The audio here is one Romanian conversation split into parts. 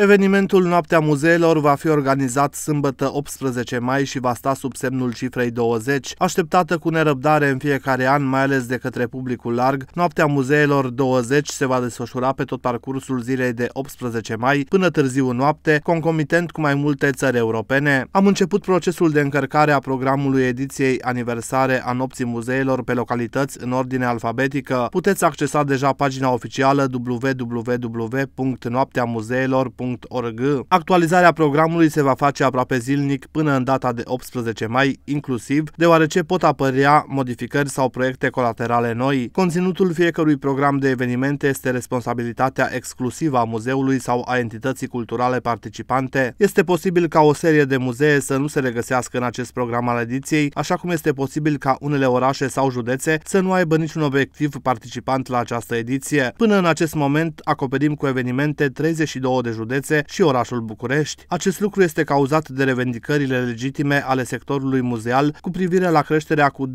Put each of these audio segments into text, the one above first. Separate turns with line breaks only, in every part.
Evenimentul Noaptea Muzeelor va fi organizat sâmbătă 18 mai și va sta sub semnul cifrei 20, așteptată cu nerăbdare în fiecare an, mai ales de către publicul larg. Noaptea Muzeelor 20 se va desfășura pe tot parcursul zilei de 18 mai până târziu noapte, concomitent cu mai multe țări europene. Am început procesul de încărcare a programului ediției aniversare a Nopții Muzeelor pe localități în ordine alfabetică. Puteți accesa deja pagina oficială www.noapteamuzeelor.com www.ecom.org. Actualizarea programului se va face aproape zilnic până în data de 18 mai, inclusiv, deoarece pot apărea modificări sau proiecte colaterale noi. Conținutul fiecărui program de evenimente este responsabilitatea exclusivă a muzeului sau a entității culturale participante. Este posibil ca o serie de muzee să nu se regăsească în acest program al ediției, așa cum este posibil ca unele orașe sau județe să nu aibă niciun obiectiv participant la această ediție. Până în acest moment acoperim cu evenimente 32 de județe județe și orașul București. Acest lucru este cauzat de revendicările legitime ale sectorului muzeal cu privire la creșterea cu 20%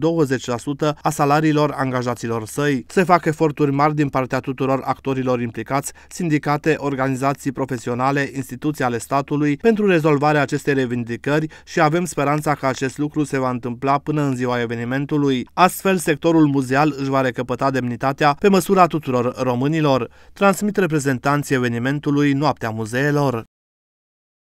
a salariilor angajaților săi. Se fac eforturi mari din partea tuturor actorilor implicați, sindicate, organizații profesionale, instituții ale statului, pentru rezolvarea acestei revindicări și avem speranța că acest lucru se va întâmpla până în ziua evenimentului. Astfel, sectorul muzeal își va recăpăta demnitatea pe măsura tuturor românilor, transmit reprezentanții evenimentului Noaptea Muzeală. de